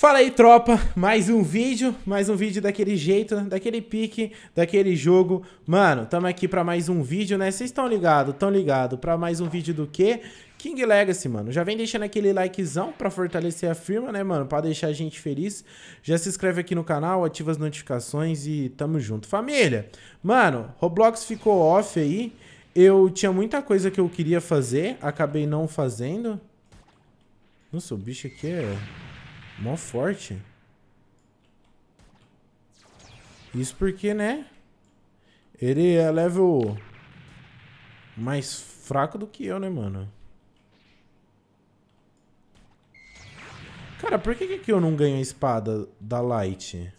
Fala aí, tropa! Mais um vídeo, mais um vídeo daquele jeito, daquele pique, daquele jogo. Mano, tamo aqui pra mais um vídeo, né? Vocês estão ligados, tão ligado pra mais um vídeo do quê? King Legacy, mano. Já vem deixando aquele likezão pra fortalecer a firma, né, mano? Pra deixar a gente feliz. Já se inscreve aqui no canal, ativa as notificações e tamo junto. Família, mano, Roblox ficou off aí. Eu tinha muita coisa que eu queria fazer, acabei não fazendo. Nossa, o bicho aqui é... Mó forte. Isso porque, né? Ele é level mais fraco do que eu, né, mano? Cara, por que, que eu não ganho a espada da Light?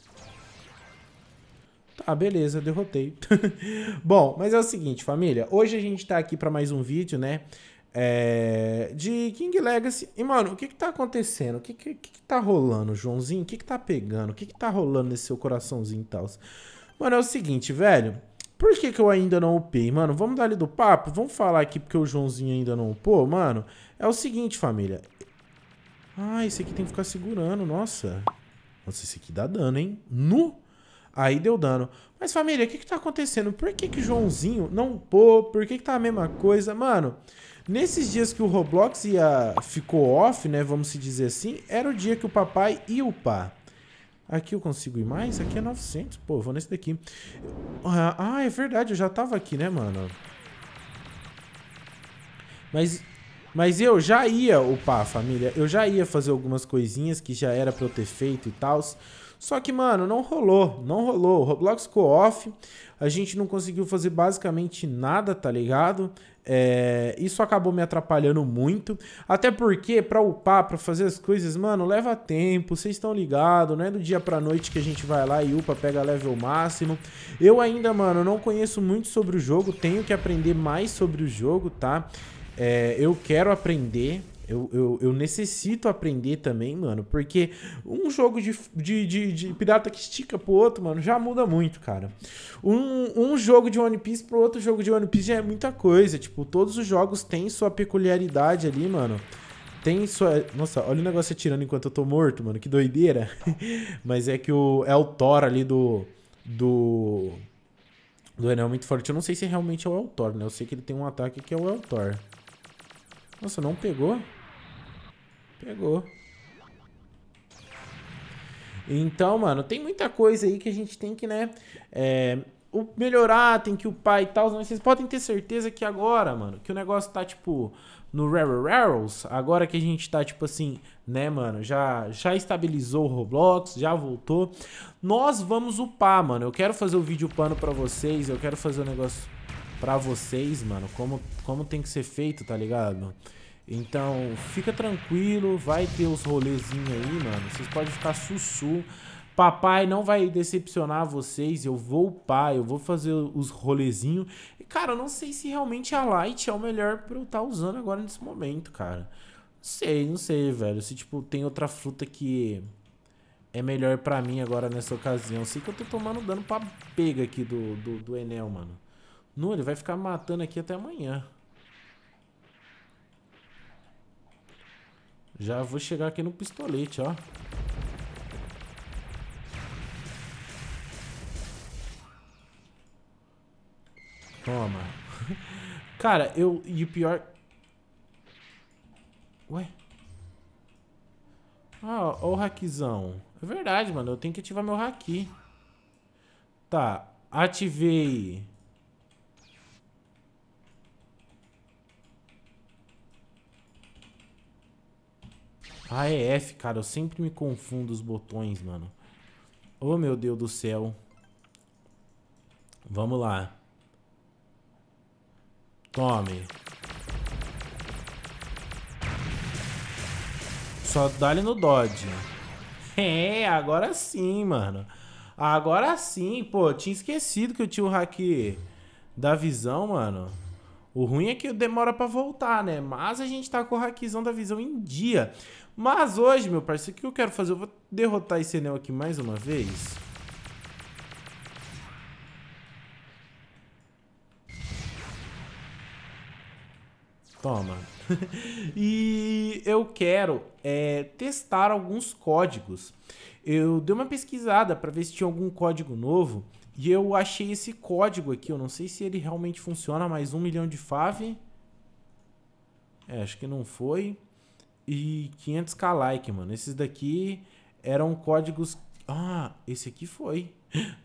Tá, beleza, derrotei. Bom, mas é o seguinte, família. Hoje a gente tá aqui pra mais um vídeo, né? É, de King Legacy. E, mano, o que que tá acontecendo? O que que, que, que tá rolando, Joãozinho? O que que tá pegando? O que que tá rolando nesse seu coraçãozinho e tal? Mano, é o seguinte, velho. Por que, que eu ainda não upei? Mano, vamos dar ali do papo? Vamos falar aqui porque o Joãozinho ainda não upou? Mano, é o seguinte, família. Ah, esse aqui tem que ficar segurando, nossa. Nossa, esse aqui dá dano, hein? Nu! Aí deu dano. Mas, família, o que que tá acontecendo? Por que que o Joãozinho não upou? Por que que tá a mesma coisa? Mano... Nesses dias que o Roblox ia, ficou off, né? Vamos se dizer assim, era o dia que o papai ia upar. Aqui eu consigo ir mais? Aqui é 900. Pô, vou nesse daqui. Ah, ah, é verdade. Eu já tava aqui, né, mano? Mas mas eu já ia upar, família. Eu já ia fazer algumas coisinhas que já era pra eu ter feito e tal. Só que, mano, não rolou. Não rolou. O Roblox ficou off. A gente não conseguiu fazer basicamente nada, tá ligado? É, isso acabou me atrapalhando muito. Até porque, pra upar, pra fazer as coisas, mano, leva tempo. Vocês estão ligados, não é do dia pra noite que a gente vai lá e upa, pega level máximo. Eu ainda, mano, não conheço muito sobre o jogo. Tenho que aprender mais sobre o jogo, tá? É, eu quero aprender. Eu, eu, eu, necessito aprender também, mano. Porque um jogo de, de, de, de, pirata que estica pro outro, mano, já muda muito, cara. Um, um jogo de One Piece pro outro jogo de One Piece já é muita coisa. Tipo, todos os jogos têm sua peculiaridade ali, mano. Tem sua. Nossa, olha o negócio atirando enquanto eu tô morto, mano. Que doideira. Mas é que o. É o Thor ali do. Do. Do Enel muito forte. Eu não sei se realmente é o Eltor, né? Eu sei que ele tem um ataque que é o Eltor. Thor. Nossa, não pegou? Pegou. Então, mano, tem muita coisa aí que a gente tem que, né, é, melhorar, tem que upar e tal. Mas vocês podem ter certeza que agora, mano, que o negócio tá, tipo, no Rare Rarrows, agora que a gente tá, tipo assim, né, mano, já, já estabilizou o Roblox, já voltou. Nós vamos upar, mano. Eu quero fazer o um vídeo pano pra vocês, eu quero fazer o um negócio para vocês, mano, como, como tem que ser feito, tá ligado? Então, fica tranquilo, vai ter os rolezinhos aí, mano. Vocês podem ficar sussu. Papai não vai decepcionar vocês, eu vou upar, eu vou fazer os rolezinhos. E, cara, eu não sei se realmente a Light é o melhor pra eu estar tá usando agora nesse momento, cara. Não sei, não sei, velho. Se, tipo, tem outra fruta que é melhor pra mim agora nessa ocasião. Eu sei que eu tô tomando dano pra pega aqui do, do, do Enel, mano. Não, ele vai ficar matando aqui até amanhã. Já vou chegar aqui no pistolete, ó. Toma. Cara, eu... E o pior... Ué? Ah, ó, ó o hackzão. É verdade, mano. Eu tenho que ativar meu haki. Tá. Ativei... AEF, ah, é F, cara. Eu sempre me confundo os botões, mano. Oh, meu Deus do céu. Vamos lá. Tome. Só dá-lhe no dodge. É, agora sim, mano. Agora sim, pô. Tinha esquecido que eu tinha o hack da visão, mano. O ruim é que demora para voltar, né? Mas a gente tá com o hackzão da visão em dia. Mas hoje, meu parceiro, o que eu quero fazer? Eu vou derrotar esse anel aqui mais uma vez. Toma. e eu quero é, testar alguns códigos. Eu dei uma pesquisada para ver se tinha algum código novo e eu achei esse código aqui, eu não sei se ele realmente funciona, mais um milhão de FAV. É, acho que não foi. E 500k like, mano. Esses daqui eram códigos... Ah, esse aqui foi.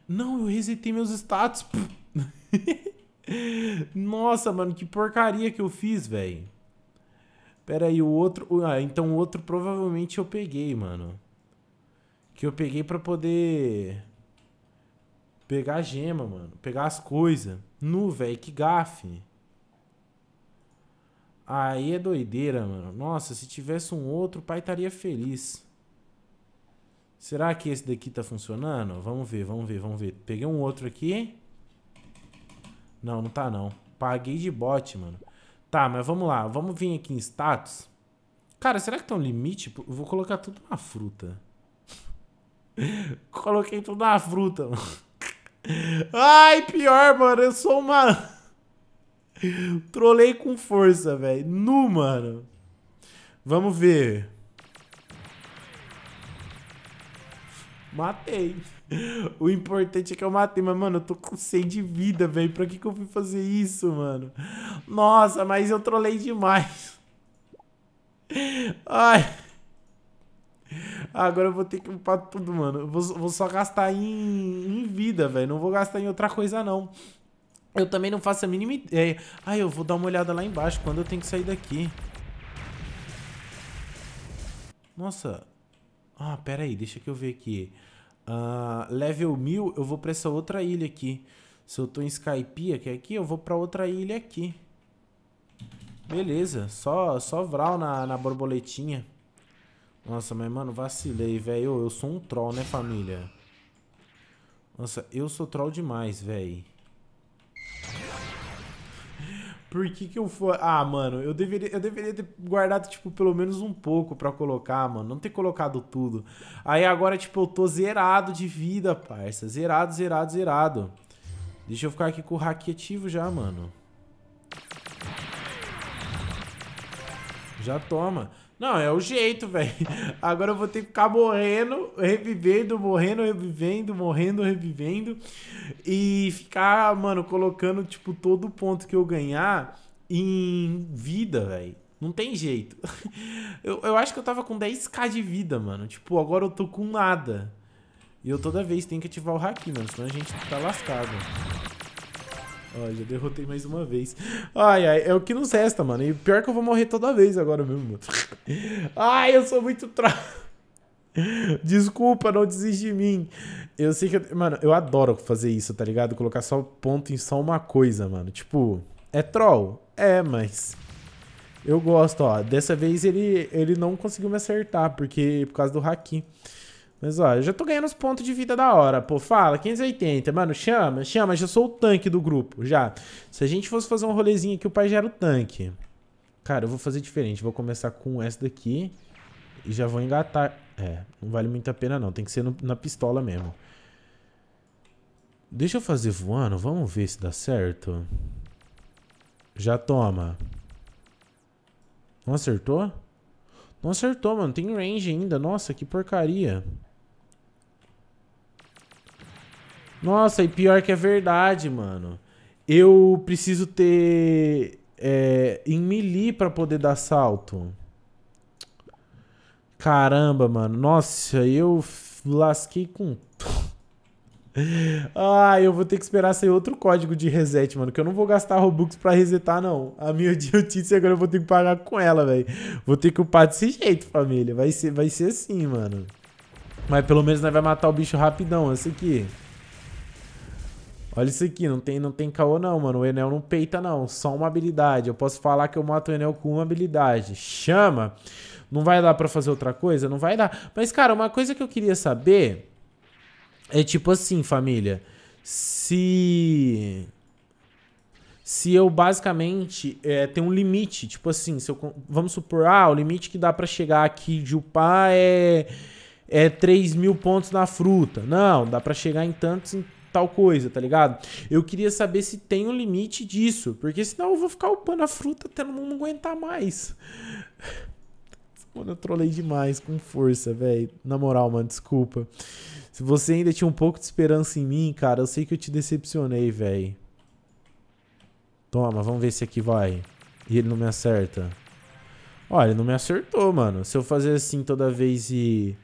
Não, eu resetei meus status. Nossa, mano, que porcaria que eu fiz, velho. Pera aí, o outro... Ah, então o outro provavelmente eu peguei, mano. Que eu peguei pra poder... Pegar a gema, mano. Pegar as coisas. Nu, velho, que gafe. Aí é doideira, mano. Nossa, se tivesse um outro, o pai estaria feliz. Será que esse daqui tá funcionando? Vamos ver, vamos ver, vamos ver. Peguei um outro aqui. Não, não tá não. Paguei de bot, mano. Tá, mas vamos lá. Vamos vir aqui em status. Cara, será que tem um limite? Eu vou colocar tudo na fruta. Coloquei tudo na fruta, mano. Ai, pior, mano. Eu sou uma. Trolei com força, velho. Nu, mano. Vamos ver. Matei. O importante é que eu matei, mas, mano, eu tô com 100 de vida, velho. Pra que que eu fui fazer isso, mano? Nossa, mas eu trolei demais. Ai. Agora eu vou ter que upar tudo, mano. Vou, vou, só gastar em, em vida, velho. Não vou gastar em outra coisa, não. Eu também não faço a mínima ideia. aí eu vou dar uma olhada lá embaixo quando eu tenho que sair daqui. Nossa. Ah, pera aí. Deixa que eu ver aqui. Uh, level 1000, eu vou pra essa outra ilha aqui. Se eu tô em Skypiea, que é aqui, eu vou pra outra ilha aqui. Beleza. Só, só Vral na, na borboletinha. Nossa, mas, mano, vacilei, velho. Eu sou um troll, né, família? Nossa, eu sou troll demais, velho. Por que que eu for... Ah, mano, eu deveria, eu deveria ter guardado, tipo, pelo menos um pouco pra colocar, mano. Não ter colocado tudo. Aí agora, tipo, eu tô zerado de vida, parça. Zerado, zerado, zerado. Deixa eu ficar aqui com o hack ativo já, mano. Já toma. Não, é o jeito, velho. Agora eu vou ter que ficar morrendo, revivendo, morrendo, revivendo, morrendo, revivendo. E ficar, mano, colocando, tipo, todo ponto que eu ganhar em vida, velho. Não tem jeito. Eu, eu acho que eu tava com 10k de vida, mano. Tipo, agora eu tô com nada. E eu toda vez tenho que ativar o hack, mano. Senão a gente tá lascado. Ó, já derrotei mais uma vez. Ai, ai, é o que nos resta, mano. E pior que eu vou morrer toda vez agora mesmo. Ai, eu sou muito tra... Desculpa, não desiste de mim. Eu sei que... Eu... Mano, eu adoro fazer isso, tá ligado? Colocar só ponto em só uma coisa, mano. Tipo, é troll? É, mas... Eu gosto, ó. Dessa vez ele, ele não conseguiu me acertar, porque... Por causa do Haki. Mas ó, eu já tô ganhando os pontos de vida da hora. Pô, fala, 580, mano, chama, chama, já sou o tanque do grupo, já. Se a gente fosse fazer um rolezinho aqui, o pai já era o tanque. Cara, eu vou fazer diferente, vou começar com essa daqui e já vou engatar. É, não vale muito a pena não, tem que ser no, na pistola mesmo. Deixa eu fazer voando, vamos ver se dá certo. Já toma. Não acertou? Não acertou, mano, tem range ainda, nossa, que porcaria. Nossa, e pior que é verdade, mano. Eu preciso ter é, em melee para poder dar salto. Caramba, mano. Nossa, eu lasquei com Ah, eu vou ter que esperar sair outro código de reset, mano. Que eu não vou gastar Robux pra resetar, não. A minha idiotice agora eu vou ter que pagar com ela, velho. Vou ter que upar desse jeito, família. Vai ser, vai ser assim, mano. Mas pelo menos nós vai matar o bicho rapidão. Esse aqui. Olha isso aqui, não tem, não tem caô não, mano. O Enel não peita não, só uma habilidade. Eu posso falar que eu mato o Enel com uma habilidade. Chama! Não vai dar pra fazer outra coisa? Não vai dar. Mas, cara, uma coisa que eu queria saber é tipo assim, família. Se... Se eu basicamente é, um limite, tipo assim, se eu, vamos supor, ah, o limite que dá para chegar aqui de upar é é 3 mil pontos na fruta. Não, dá para chegar em tantos, em tal coisa, tá ligado? Eu queria saber se tem um limite disso, porque senão eu vou ficar upando a fruta até não aguentar mais. Mano, eu trolei demais, com força, velho. Na moral, mano, desculpa. Se você ainda tinha um pouco de esperança em mim, cara, eu sei que eu te decepcionei, velho. Toma, vamos ver se aqui vai. E ele não me acerta. Olha, ele não me acertou, mano. Se eu fazer assim toda vez e,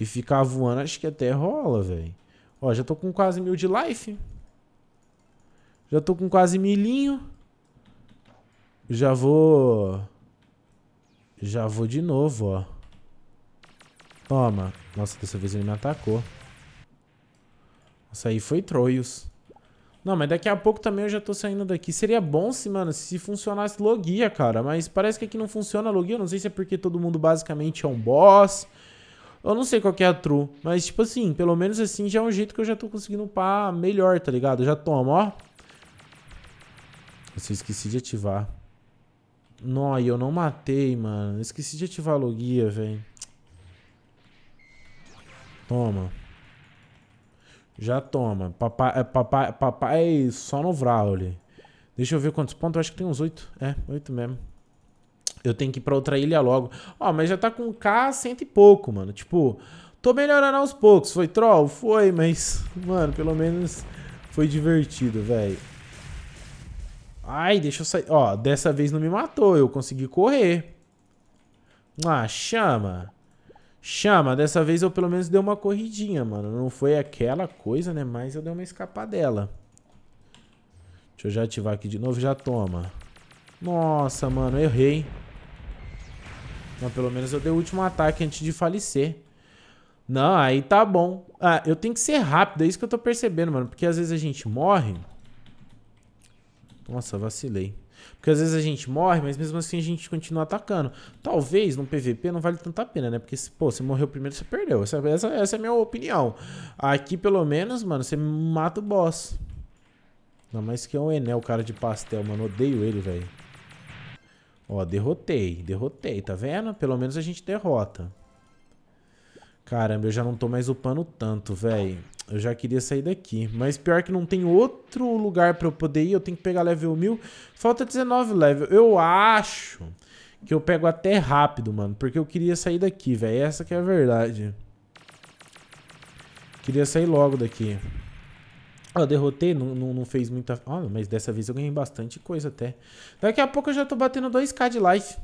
e ficar voando, acho que até rola, velho. Ó, já tô com quase mil de life. Já tô com quase milinho. Já vou... Já vou de novo, ó. Toma. Nossa, dessa vez ele me atacou. Isso aí foi Troios. Não, mas daqui a pouco também eu já tô saindo daqui. Seria bom se, mano, se funcionasse logia, cara. Mas parece que aqui não funciona logia. Eu não sei se é porque todo mundo basicamente é um boss. Eu não sei qual que é a true, mas tipo assim, pelo menos assim já é um jeito que eu já tô conseguindo upar melhor, tá ligado? Eu já toma, ó. Eu esqueci de ativar. e eu não matei, mano. Esqueci de ativar a logia, velho. Toma. Já toma. Papai, é, papai, papai é só no Vrauli. Deixa eu ver quantos pontos. Eu acho que tem uns oito. É, oito mesmo. Eu tenho que ir pra outra ilha logo. Ó, mas já tá com K cento e pouco, mano. Tipo, tô melhorando aos poucos. Foi troll? Foi, mas, mano, pelo menos foi divertido, velho. Ai, deixa eu sair. Ó, dessa vez não me matou. Eu consegui correr. Ah, chama. Chama. Dessa vez eu pelo menos dei uma corridinha, mano. Não foi aquela coisa, né? Mas eu dei uma escapadela. Deixa eu já ativar aqui de novo. Já toma. Nossa, mano, errei. Mas pelo menos eu dei o último ataque antes de falecer. Não, aí tá bom. Ah, eu tenho que ser rápido, é isso que eu tô percebendo, mano. Porque às vezes a gente morre... Nossa, vacilei. Porque às vezes a gente morre, mas mesmo assim a gente continua atacando. Talvez no PVP não vale tanta pena, né? Porque, pô, você morreu primeiro, você perdeu. Essa, essa, essa é a minha opinião. Aqui, pelo menos, mano, você mata o boss. Não, mas que é um Enel, cara de pastel, mano. Odeio ele, velho. Ó, derrotei, derrotei, tá vendo? Pelo menos a gente derrota. Caramba, eu já não tô mais upando tanto, velho. Eu já queria sair daqui. Mas pior que não tem outro lugar pra eu poder ir. Eu tenho que pegar level 1000. Falta 19 level. Eu acho que eu pego até rápido, mano. Porque eu queria sair daqui, velho. Essa que é a verdade. Queria sair logo daqui. Eu derrotei, não, não, não fez muita. Olha, ah, mas dessa vez eu ganhei bastante coisa até. Daqui a pouco eu já tô batendo 2k de life.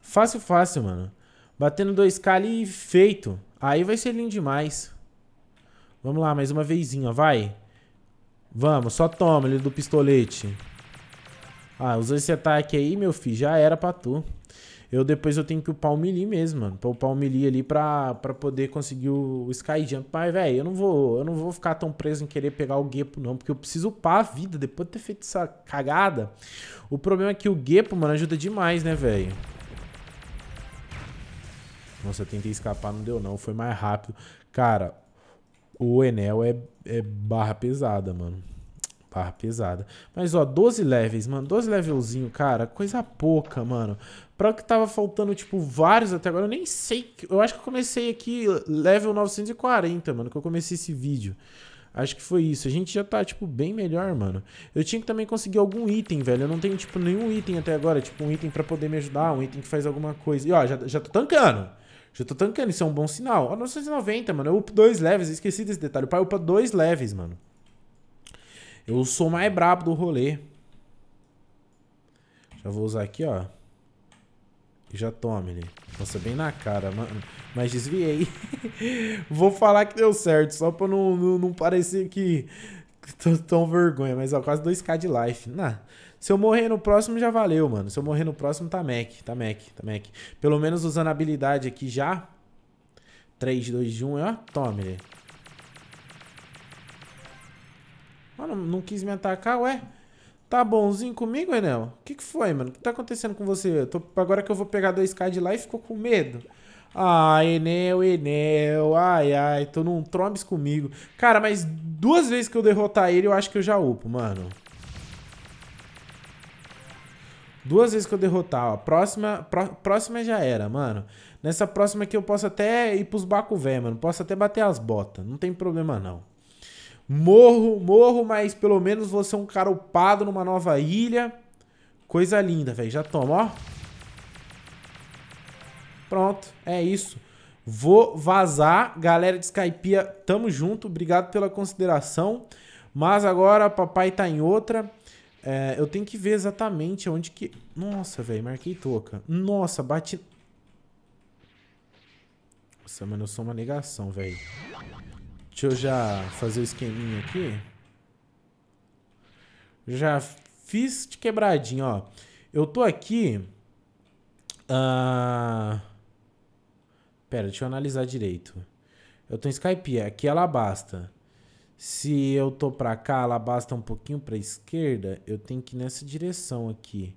Fácil, fácil, mano. Batendo 2k ali feito. Aí vai ser lindo demais. Vamos lá, mais uma vezinha, vai. Vamos, só toma ele do pistolete. Ah, usou esse ataque aí, meu filho. Já era pra tu. Eu depois eu tenho que upar o melee mesmo, mano. Pra upar o melee ali pra, pra poder conseguir o, o Sky Jump. Mas, velho, eu não vou. Eu não vou ficar tão preso em querer pegar o Gepo, não. Porque eu preciso upar a vida depois de ter feito essa cagada. O problema é que o Gepo, mano, ajuda demais, né, velho? Nossa, eu tentei escapar, não deu não. Foi mais rápido. Cara, o Enel é, é barra pesada, mano. Barra pesada. Mas, ó, 12 levels, mano. 12 levelzinho, cara. Coisa pouca, mano. Pra que tava faltando, tipo, vários até agora. Eu nem sei. Eu acho que eu comecei aqui level 940, mano. Que eu comecei esse vídeo. Acho que foi isso. A gente já tá, tipo, bem melhor, mano. Eu tinha que também conseguir algum item, velho. Eu não tenho, tipo, nenhum item até agora. Tipo, um item pra poder me ajudar, um item que faz alguma coisa. E, ó, já, já tô tancando. Já tô tancando, isso é um bom sinal. Ó, 990, mano. Eu upo dois levels, esqueci desse detalhe. O pai upa dois levels, mano. Eu sou mais brabo do rolê. Já vou usar aqui, ó. E já tome ele. Né? Nossa, bem na cara, mano. Mas desviei. vou falar que deu certo, só pra não, não, não parecer que... Tô tão vergonha, mas ó, quase 2k de life. Nah, se eu morrer no próximo, já valeu, mano. Se eu morrer no próximo, tá Mac, tá Mac, tá Mac. Pelo menos usando a habilidade aqui já. 3, 2, 1, ó. Tome. Né? Mano, ah, não quis me atacar, ué? Tá bonzinho comigo, Enel? O que, que foi, mano? O que tá acontecendo com você? Eu tô... Agora que eu vou pegar 2K de lá e ficou com medo. Ah, Enel, Enel, ai, ai, tô num trombes comigo. Cara, mas duas vezes que eu derrotar ele, eu acho que eu já upo, mano. Duas vezes que eu derrotar, ó. Próxima, pró, próxima já era, mano. Nessa próxima aqui eu posso até ir pros baco velho, mano. Posso até bater as botas. Não tem problema, não. Morro, morro, mas pelo menos vou ser um cara upado numa nova ilha. Coisa linda, velho. Já toma, ó. Pronto, é isso. Vou vazar. Galera de Skypia, tamo junto. Obrigado pela consideração. Mas agora papai tá em outra. É, eu tenho que ver exatamente onde que... Nossa, velho, marquei toca. Nossa, bate... Nossa, mano, eu sou uma negação, velho. Deixa eu já fazer o esqueminha aqui. Já fiz de quebradinho, ó. Eu tô aqui... Uh... Pera, deixa eu analisar direito. Eu tô em Skype, é, aqui ela é basta. Se eu tô pra cá, ela basta é um pouquinho pra esquerda, eu tenho que ir nessa direção aqui.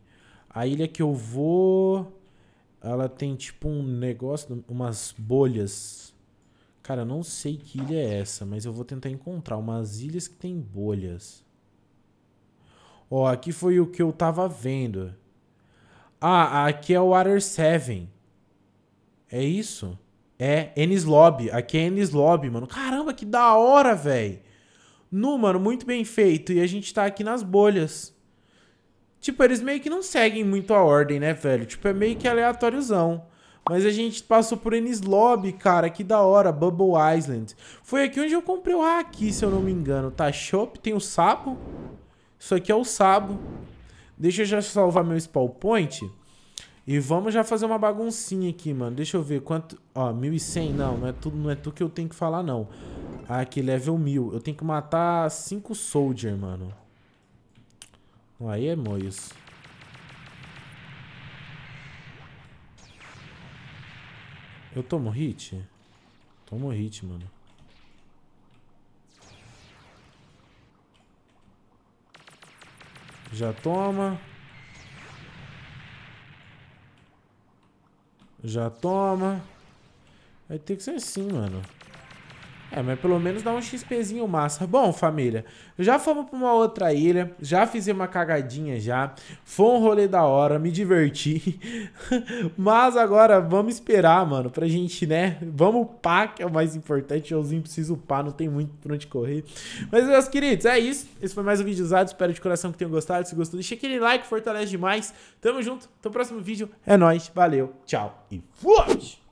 A ilha que eu vou, ela tem tipo um negócio, umas bolhas. Cara, eu não sei que ilha é essa, mas eu vou tentar encontrar umas ilhas que tem bolhas. Ó, oh, aqui foi o que eu tava vendo. Ah, aqui é o Water 7. É isso? É, Ennis Lobby. Aqui é Ennis Lobby, mano. Caramba, que da hora, velho. Nu, mano, muito bem feito. E a gente tá aqui nas bolhas. Tipo, eles meio que não seguem muito a ordem, né, velho? Tipo, é meio que aleatóriozão. Mas a gente passou por Ennis Lobby, cara, que da hora, Bubble Island. Foi aqui onde eu comprei o Haki, se eu não me engano. Tá, Shop, tem o sapo? Isso aqui é o sapo. Deixa eu já salvar meu spawn point. E vamos já fazer uma baguncinha aqui, mano. Deixa eu ver quanto... Ó, 1100, não, não é, tudo. não é tu que eu tenho que falar, não. Ah, aqui, level 1000. Eu tenho que matar 5 soldier, mano. Aí é moios. Eu tomo hit? Tomo hit, mano. Já toma. Já toma. Vai ter que ser assim, mano. É, mas pelo menos dá um XPzinho massa. Bom, família, já fomos pra uma outra ilha, já fizemos uma cagadinha já, foi um rolê da hora, me diverti. mas agora vamos esperar, mano, pra gente, né? Vamos upar, que é o mais importante. Euzinho precisa upar, não tem muito pra onde correr. Mas, meus queridos, é isso. Esse foi mais um vídeo usado. Espero de coração que tenham gostado. Se gostou, deixa aquele like, fortalece demais. Tamo junto. Até o próximo vídeo. É nóis, valeu, tchau e fui!